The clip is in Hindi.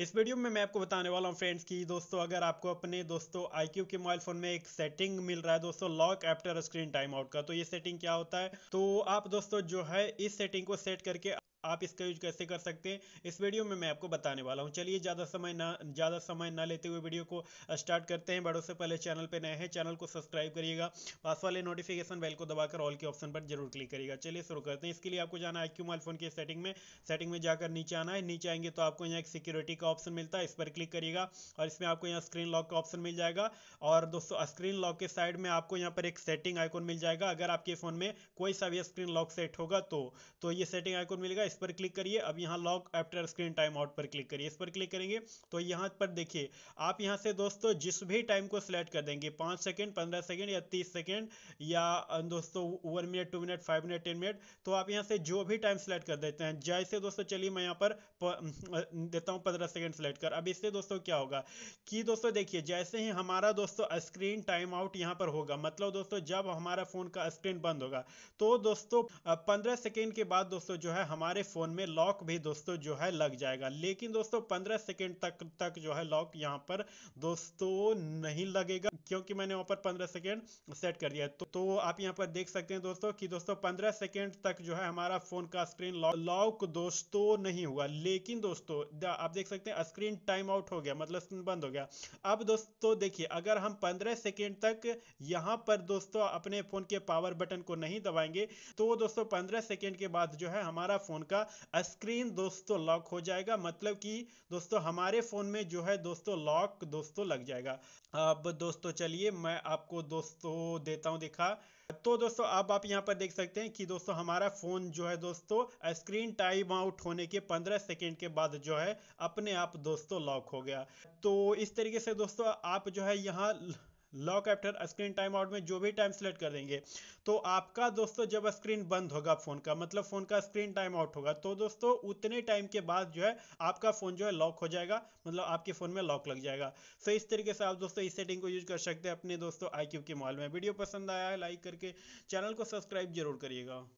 इस वीडियो में मैं आपको बताने वाला हूँ फ्रेंड्स कि दोस्तों अगर आपको अपने दोस्तों आई के मोबाइल फोन में एक सेटिंग मिल रहा है दोस्तों lock after screen time out का तो ये सेटिंग क्या होता है तो आप दोस्तों जो है इस सेटिंग को सेट करके आप इसका यूज कैसे कर सकते हैं इस वीडियो में मैं आपको बताने वाला हूं चलिए ज़्यादा समय ना ज़्यादा समय ना लेते हुए वीडियो को स्टार्ट करते हैं बड़ों से पहले चैनल पर नए हैं चैनल को सब्सक्राइब करिएगा पास वाले नोटिफिकेशन बेल को दबाकर ऑल के ऑप्शन पर जरूर क्लिक करिएगा चलिए शुरू करते हैं इसके लिए आपको जाना है क्यू मोबाइल फोन की सेटिंग में सेटिंग में जाकर नीचे आना है नीचे आएंगे तो आपको यहाँ एक सिक्योरिटी का ऑप्शन मिलता है इस पर क्लिक करिएगा और इसमें आपको यहाँ स्क्रीन लॉक का ऑप्शन मिल जाएगा और दोस्तों स्क्रीन लॉक के साइड में आपको यहाँ पर एक सेटिंग आइकॉन मिल जाएगा अगर आपके फोन में कोई सा भी स्क्रीन लॉक सेट होगा तो, तो ये सेटिंग आइकॉन मिलेगा इस पर क्लिक करिए अब यहाँ lock after screen time out पर क्लिक करिए इस पर क्लिक करेंगे तो यहाँ पर देखिए आप यहाँ से दोस्तों जिस भी टाइम को सिलेक्ट कर देंगे पाँच सेकेंड पंद्रह सेकेंड या तीस सेकेंड या दोस्तों one minute two minute five minute ten minute तो आप यहाँ से जो भी टाइम सेलेक्ट कर देते हैं जैसे दोस्तों चलिए मैं यहाँ पर देता हूँ पंद्रह सेकेंड सेलेक्ट कर अब इससे दोस्तों क्या होगा कि दोस्तों देखिए जैसे ही हमारा दोस्तों स्क्रीन टाइम आउट यहाँ पर होगा मतलब दोस्तों जब हमारा फोन का स्क्रीन बंद होगा तो दोस्तों पंद्रह सेकेंड के बाद दोस्तों जो है हमारे हमारे फ़ोन में लॉक भी दोस्तों जो है लग जाएगा लेकिन दोस्तों पंद्रह सेकेंड तक तक जो है लॉक यहाँ पर दोस्तों नहीं लगेगा क्योंकि मैंने वहाँ पर पंद्रह सेकेंड सेट कर दिया तो, तो आप यहाँ पर देख सकते हैं दोस्तों कि दोस्तों पंद्रह सेकेंड तक जो है हमारा फ़ोन का स्क्रीन लॉक दोस्तों नहीं हुआ लेकिन दोस्तों आप देख सकते हैं स्क्रीन टाइम आउट हो गया मतलब बंद हो गया अब दोस्तों देखिए अगर हम पंद्रह सेकेंड तक यहां पर दोस्तों अपने फ़ोन के पावर बटन को नहीं दबाएंगे तो दोस्तों पंद्रह सेकेंड के बाद जो है हमारा फ़ोन आपका स्क्रीन दोस्तों लॉक हो जाएगा मतलब कि दोस्तों हमारे फ़ोन में जो है दोस्तों लॉक दोस्तों लग जाएगा अब दोस्तों चलिए मैं आपको दोस्तों देता हूँ दिखा तो दोस्तों अब आप यहाँ पर देख सकते हैं कि दोस्तों हमारा फ़ोन जो है दोस्तों स्क्रीन टाइम आउट होने के 15 सेकेंड के बाद जो है अपने आप दोस्तों लॉक हो गया तो इस तरीके से दोस्तों आप जो है यहाँ lock after screen time out में जो भी टाइम सेलेक्ट कर देंगे तो आपका दोस्तों जब स्क्रीन बंद होगा फोन का मतलब फोन का स्क्रीन टाइम आउट होगा तो दोस्तों उतने टाइम के बाद जो है आपका फोन जो है लॉक हो जाएगा मतलब आपके फोन में लॉक लग जाएगा सो इस तरीके से आप दोस्तों इस सेटिंग को यूज कर सकते हैं अपने दोस्तों आई के मॉल में वीडियो पसंद आया है लाइक करके चैनल को सब्सक्राइब जरूर करिएगा